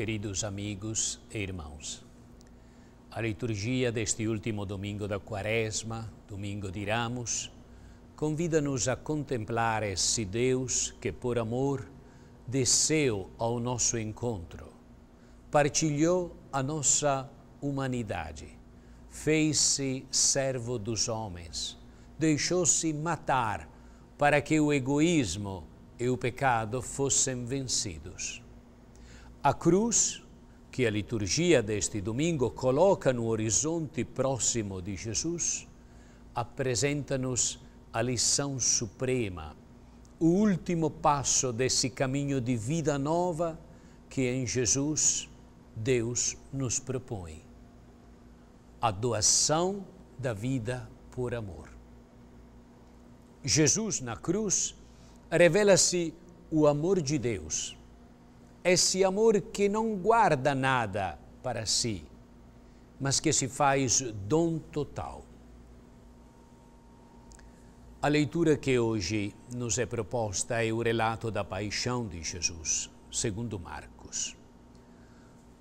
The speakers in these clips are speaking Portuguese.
Queridos amigos e irmãos, a liturgia deste último domingo da Quaresma, domingo de Ramos, convida-nos a contemplar esse Deus que, por amor, desceu ao nosso encontro, partilhou a nossa humanidade, fez-se servo dos homens, deixou-se matar para que o egoísmo e o pecado fossem vencidos. A cruz, que a liturgia deste domingo coloca no horizonte próximo de Jesus, apresenta-nos a lição suprema, o último passo desse caminho de vida nova que em Jesus Deus nos propõe. A doação da vida por amor. Jesus na cruz revela-se o amor de Deus esse amor que não guarda nada para si, mas que se faz dom total. A leitura que hoje nos é proposta é o relato da paixão de Jesus, segundo Marcos.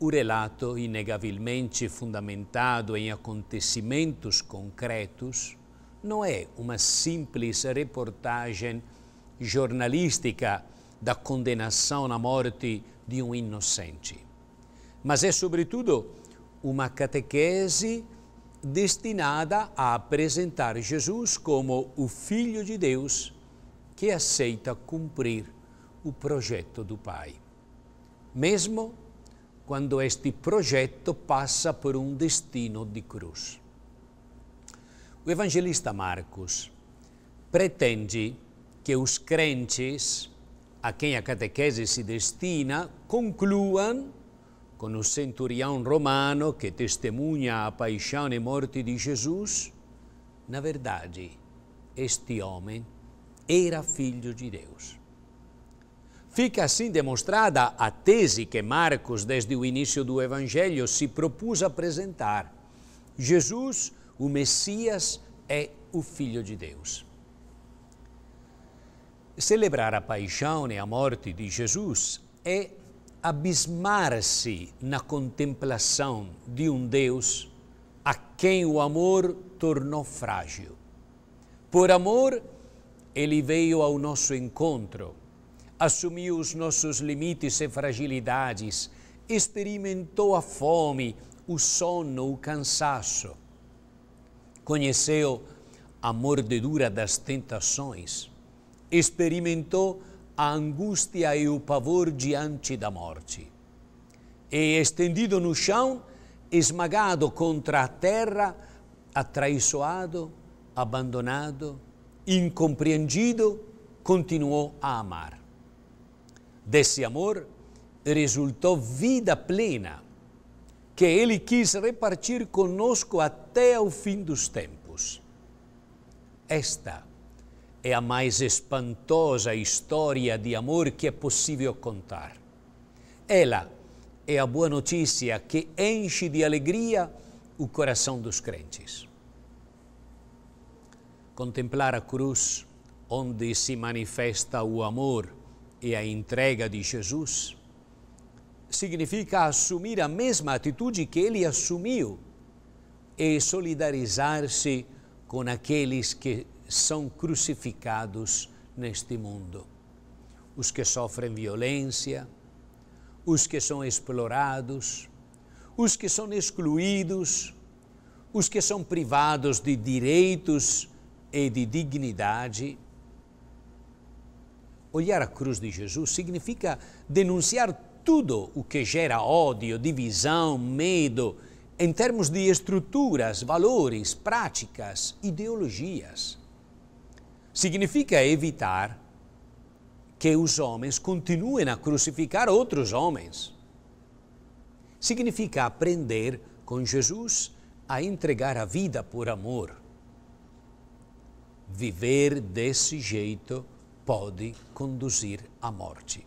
O relato, inegavelmente fundamentado em acontecimentos concretos, não é uma simples reportagem jornalística da condenação à morte de um inocente. Mas é, sobretudo, uma catequese destinada a apresentar Jesus como o Filho de Deus que aceita cumprir o projeto do Pai. Mesmo quando este projeto passa por um destino de cruz. O evangelista Marcos pretende que os crentes a quem a catequese se destina concluam com o centurião romano que testemunha a paixão e morte de Jesus, na verdade, este homem era filho de Deus. Fica assim demonstrada a tese que Marcos, desde o início do Evangelho, se propus apresentar. Jesus, o Messias, é o Filho de Deus. Celebrar a paixão e a morte de Jesus é abismar-se na contemplação de um Deus a quem o amor tornou frágil. Por amor, ele veio ao nosso encontro, assumiu os nossos limites e fragilidades, experimentou a fome, o sono, o cansaço. Conheceu a mordedura das tentações a angústia e o pavor diante da morte. E, é estendido no chão, esmagado contra a terra, atraiçoado, abandonado, incompreendido, continuou a amar. Desse amor resultou vida plena, que ele quis repartir conosco até o fim dos tempos. Esta é a mais espantosa história de amor que é possível contar. Ela é a boa notícia que enche de alegria o coração dos crentes. Contemplar a cruz, onde se manifesta o amor e a entrega de Jesus, significa assumir a mesma atitude que ele assumiu e solidarizar-se com aqueles que são crucificados neste mundo. Os que sofrem violência, os que são explorados, os que são excluídos, os que são privados de direitos e de dignidade. Olhar a cruz de Jesus significa denunciar tudo o que gera ódio, divisão, medo, em termos de estruturas, valores, práticas, ideologias. Significa evitar que os homens continuem a crucificar outros homens. Significa aprender com Jesus a entregar a vida por amor. Viver desse jeito pode conduzir à morte.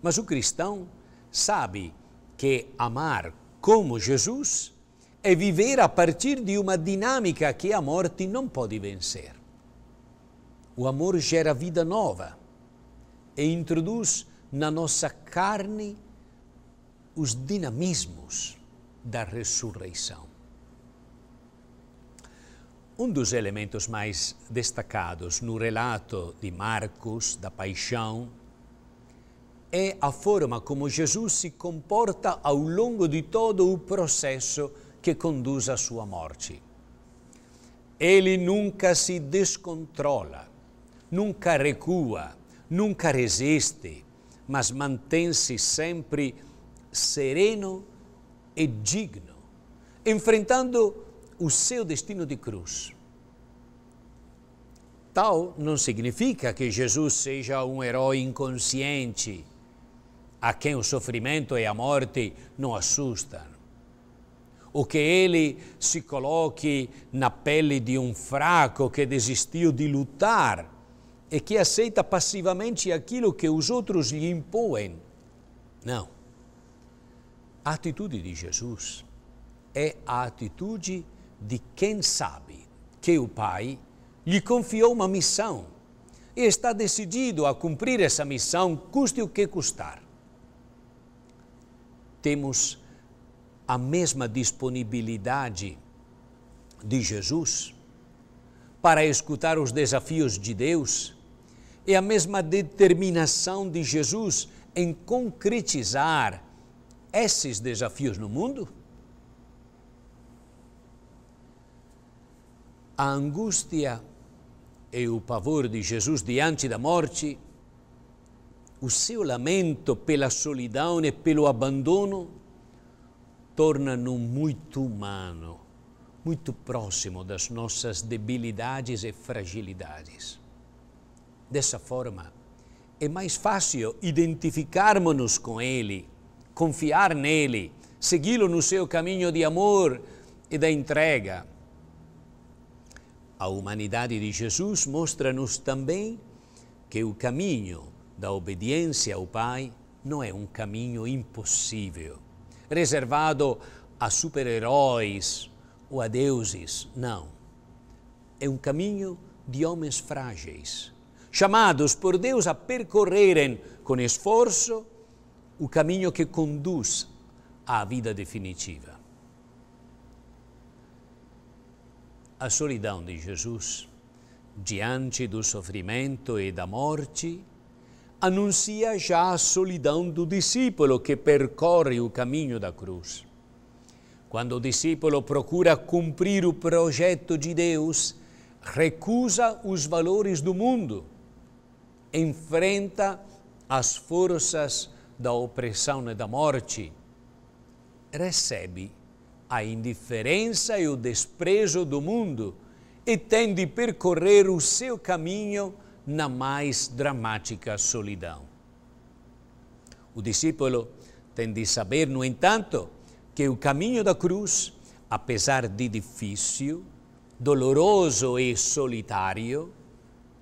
Mas o cristão sabe que amar como Jesus é viver a partir de uma dinâmica que a morte não pode vencer. O amor gera vida nova e introduz na nossa carne os dinamismos da ressurreição. Um dos elementos mais destacados no relato de Marcos da paixão é a forma como Jesus se comporta ao longo de todo o processo que conduz à sua morte. Ele nunca se descontrola nunca recua, nunca resiste, mas mantém-se sempre sereno e digno, enfrentando o seu destino de cruz. Tal não significa que Jesus seja um herói inconsciente, a quem o sofrimento e a morte não assustam. Ou que ele se coloque na pele de um fraco que desistiu de lutar é que aceita passivamente aquilo que os outros lhe impõem. Não. A atitude de Jesus é a atitude de quem sabe que o Pai lhe confiou uma missão e está decidido a cumprir essa missão, custe o que custar. Temos a mesma disponibilidade de Jesus para escutar os desafios de Deus é a mesma determinação de Jesus em concretizar esses desafios no mundo? A angústia e o pavor de Jesus diante da morte, o seu lamento pela solidão e pelo abandono, torna-no muito humano, muito próximo das nossas debilidades e fragilidades. Dessa forma, é mais fácil identificarmos-nos com Ele, confiar nele, segui-lo no seu caminho de amor e da entrega. A humanidade de Jesus mostra-nos também que o caminho da obediência ao Pai não é um caminho impossível, reservado a super-heróis ou a deuses, não. É um caminho de homens frágeis, chamados por Deus a percorrerem com esforço o caminho que conduz à vida definitiva. A solidão de Jesus, diante do sofrimento e da morte, anuncia já a solidão do discípulo que percorre o caminho da cruz. Quando o discípulo procura cumprir o projeto de Deus, recusa os valores do mundo enfrenta as forças da opressão e da morte, recebe a indiferença e o desprezo do mundo e tem de percorrer o seu caminho na mais dramática solidão. O discípulo tem de saber, no entanto, que o caminho da cruz, apesar de difícil, doloroso e solitário,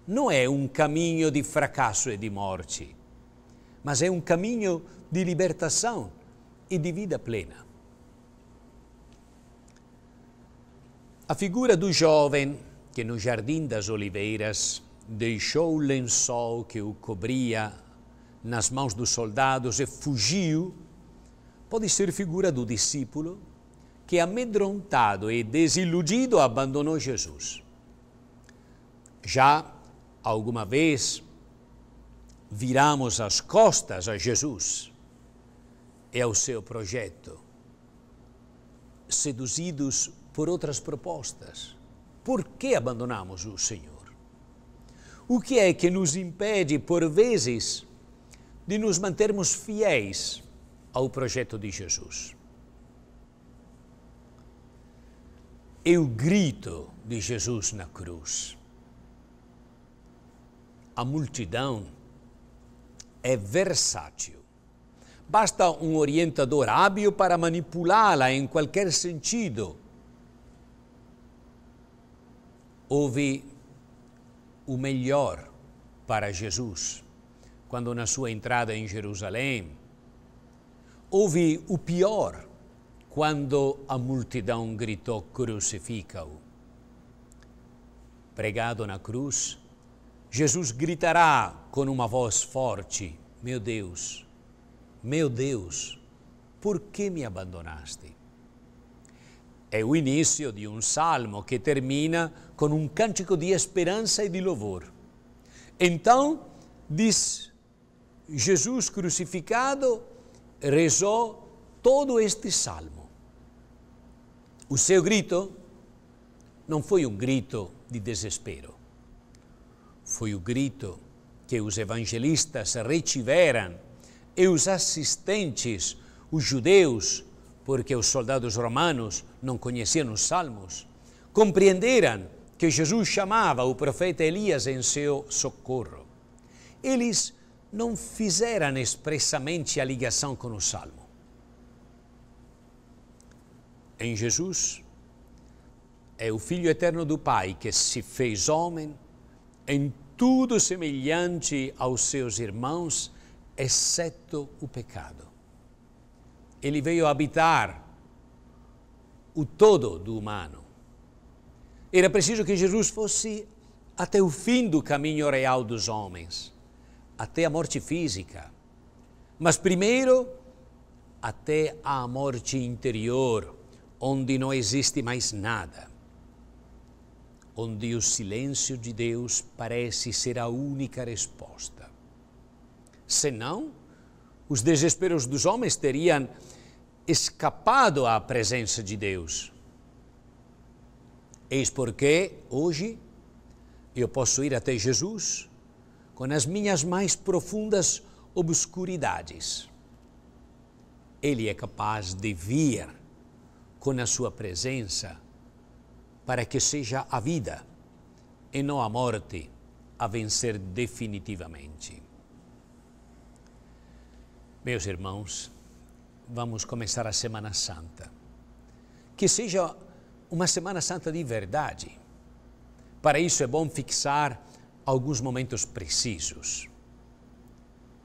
não é um caminho de fracasso e de morte, mas é um caminho de libertação e de vida plena. A figura do jovem que no Jardim das Oliveiras deixou o lençol que o cobria nas mãos dos soldados e fugiu, pode ser figura do discípulo que, amedrontado e desiludido, abandonou Jesus. Já alguma vez viramos as costas a Jesus e é ao seu projeto, seduzidos por outras propostas. Por que abandonamos o Senhor? O que é que nos impede, por vezes, de nos mantermos fiéis ao projeto de Jesus? É o grito de Jesus na cruz a multidão é versátil. Basta um orientador hábil para manipulá-la em qualquer sentido. Houve o melhor para Jesus quando, na sua entrada em Jerusalém, houve o pior quando a multidão gritou: Crucifica-o. Pregado na cruz, Jesus gritará com uma voz forte: Meu Deus, meu Deus, por que me abandonaste? É o início de um salmo que termina com um cântico de esperança e de louvor. Então, diz Jesus crucificado, rezou todo este salmo. O seu grito não foi um grito de desespero. Foi o grito que os evangelistas retiveram e os assistentes, os judeus, porque os soldados romanos não conheciam os salmos, compreenderam que Jesus chamava o profeta Elias em seu socorro. Eles não fizeram expressamente a ligação com o salmo. Em Jesus, é o Filho Eterno do Pai que se fez homem, em tudo semelhante aos seus irmãos, exceto o pecado. Ele veio habitar o todo do humano. Era preciso que Jesus fosse até o fim do caminho real dos homens, até a morte física, mas primeiro até a morte interior, onde não existe mais nada onde o silêncio de Deus parece ser a única resposta. Senão, os desesperos dos homens teriam escapado à presença de Deus. Eis porque hoje eu posso ir até Jesus com as minhas mais profundas obscuridades. Ele é capaz de vir com a sua presença para que seja a vida e não a morte a vencer definitivamente. Meus irmãos, vamos começar a Semana Santa. Que seja uma Semana Santa de verdade. Para isso é bom fixar alguns momentos precisos.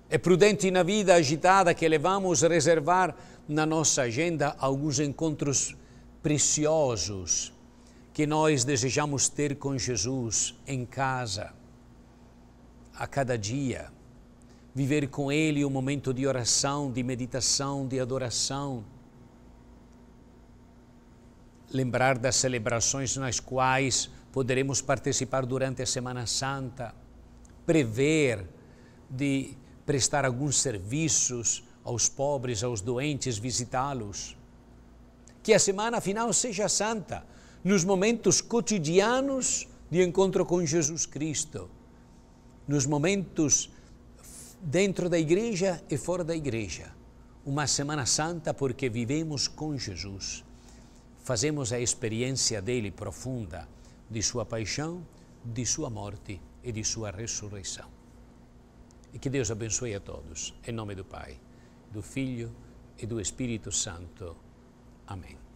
É prudente na vida agitada que levamos reservar na nossa agenda alguns encontros preciosos que nós desejamos ter com Jesus em casa, a cada dia. Viver com Ele um momento de oração, de meditação, de adoração. Lembrar das celebrações nas quais poderemos participar durante a Semana Santa. Prever de prestar alguns serviços aos pobres, aos doentes, visitá-los. Que a semana final seja santa, nos momentos cotidianos de encontro com Jesus Cristo, nos momentos dentro da igreja e fora da igreja. Uma Semana Santa porque vivemos com Jesus. Fazemos a experiência dele profunda, de sua paixão, de sua morte e de sua ressurreição. E que Deus abençoe a todos. Em nome do Pai, do Filho e do Espírito Santo. Amém.